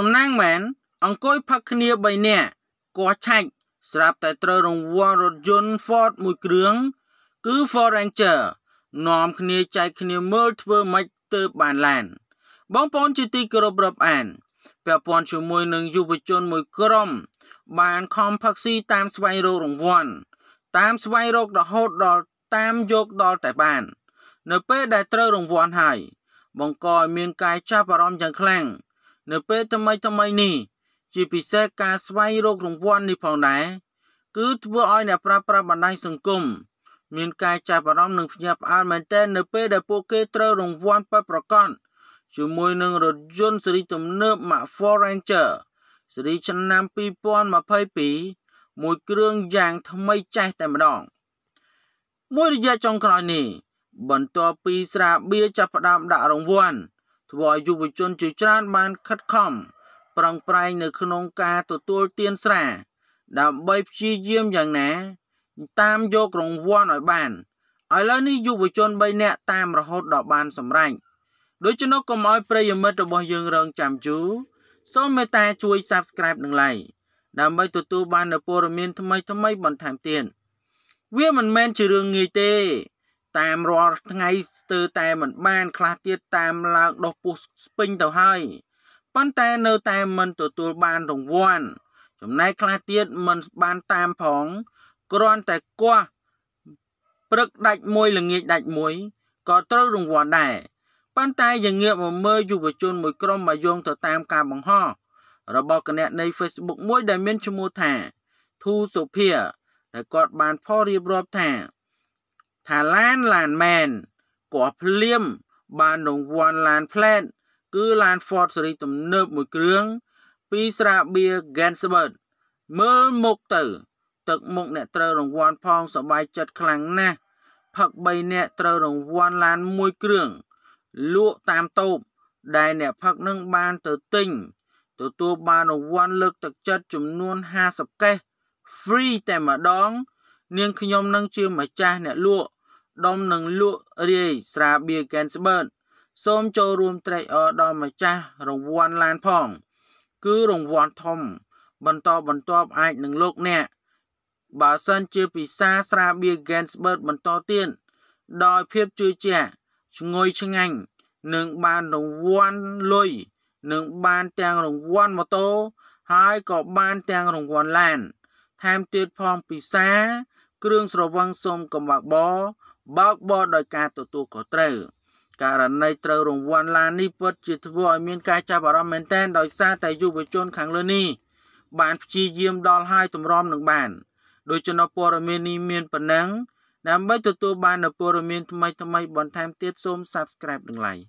សំណាងមែនអង្គុយផឹកគ្នា3នាក់គាស់ឆាច់ស្រាប់តែត្រូវរង្វាន់រថយន្ត Ford មួយគ្រឿងគឺ Ford Ranger នាំគ្នាចែកគ្នាមើលធ្វើម៉េចទៅបានឡានបងប្អូនជាទីគោរពរាប់អានពាក់ព័ន្ធជាមួយនឹងយុវជនមួយក្រុម បានខំផឹកស៊ីតាមស្វែងរករង្វាន់តាមស្វែងរករហូតដល់តាមយកដល់តែបាននៅពេលដែលត្រូវរង្វាន់ហើយបង្កឲ្យមានការចាប់អារម្មណ៍យ៉ាងខ្លាំងនៅពេលថ្មីថ្មីនេះជាពិសេសការស្វែងរករង្វាន់នេះផងដែរគឺធ្វើឲ្យអ្នកប្រើប្រាស់បណ្ដាញសង្គមមានការចាប់អារម្មណ៍និងភ្ញាក់ផ្អើលមែនទែននៅពេលដែលពួកគេត្រូវរង្វាន់ពិតប្រាកដជាមួយនឹងរថយន្តស៊េរីទំនើប Mack Ford Ranger ស៊េរីឆ្នាំ2022មួយគ្រឿងយ៉ាងថ្មីចេះតែម្ដង មួយរយៈចុងក្រោយនេះបន្ទាប់ពីស្រាបៀចាប់ផ្ដើមដាក់រង្វាន់ធ្វើឲ្យយុវជនជាច្រើនបានខិតខំប្រឹងប្រែងនៅក្នុងការទទួលទានស្រា ដើម្បីព្យាយាមយ៉ាងណា តាមយករង្វាន់ឲ្យបានឥឡូវនេះយុវជន3នាក់តាមរហូតដល់បានសម្រេចដូច្នោះកុំឲ្យប្រិយមិត្តរបស់យើងរងចាំយូរសូមមេត្តាជួយ Subscribe និង Like ដើម្បីទទួលបាននូវព័ត៌មានថ្មីៗបន្ថែមទៀតវាមិនមែនជារឿងងាយទេតាមរាល់ថ្ងៃស្ទើរតែមិនបានខ្លះទៀតតាមឡើងដុះពោះស្ពេញទៅហើយប៉ុន្តែនៅតែមិនទទួលបានរង្វាន់ចំណែកខ្លះទៀតមិនបានតាមផងគ្រាន់តែគាស់ព្រឹកដាច់មួយល្ងាចដាច់មួយក៏ត្រូវរង្វាន់ដែរប៉ុន្តែយើងងាកមកមើលយុវជនមួយក្រុមមកយងទៅតាមការបង្ហោះរបស់គណនី Facebook មួយដែលមានឈ្មោះថាធូសុភាដែលគាត់បានផុសរៀបរាប់ថាថាឡានឡានមែនព្រោះភ្លាមបានរង្វាន់ឡានផ្លេតគឺឡាន Ford ស៊េរីទំនើបមួយគ្រឿងពីស្រាបៀ Gansbert មើលមុខទៅ ទឹកមុខអ្នកត្រូវរង្វាន់ផងសบายចិត្តខ្លាំងណាស់ផឹក3អ្នកត្រូវរង្វាន់ឡានមួយគ្រឿងលក់តាមតូបដែលអ្នកផឹកនឹងបានទៅទិញ ទទួលបានរង្វាន់លើកទឹកចិត្តចំនួន50កេស free តែម្ដង នាងខ្ញុំនឹងជាម្ចាស់អ្នកលក់ដុំនិងលក់រាយស្រាបៀរកែនស្បឺតសូមចូលរួមត្រេកអរដល់ម្ចាស់រង្វាន់ឡានផង គឺរង្វាន់ធំ បន្តបន្ទាប់អាចនឹងលោកអ្នកបើសិនជាពិសាស្រាបៀរកែនស្បឺតបន្តទៀតដោយភាពជឿជាក់ឈ្ងុយឆ្ងាញ់នឹងបានរង្វាន់លុយនឹងបានទាំងរង្វាន់ម៉ូតូហើយក៏បានទាំងរង្វាន់ឡាន ថែមទៀតផងពិសាគ្រឿងស្រវឹងសូមកំបាក់បបោកបោះដោយការទទួលខុសត្រូវករណីត្រូវរង្វាន់ឡាននេះពិតជាធ្វើឲ្យមានការចាប់អារម្មណ៍មែនទែនដោយសារតែយុវជនខាងលើនេះ បានព្យាយាមដល់ហើយទម្រាំនឹងបានដោយចំណព័រមាននេះមានប៉ុណ្ណឹង ដើម្បីទទួលបាននូវព័ត៌មានថ្មីៗបន្ថែមទៀតសូម Subscribe និង Like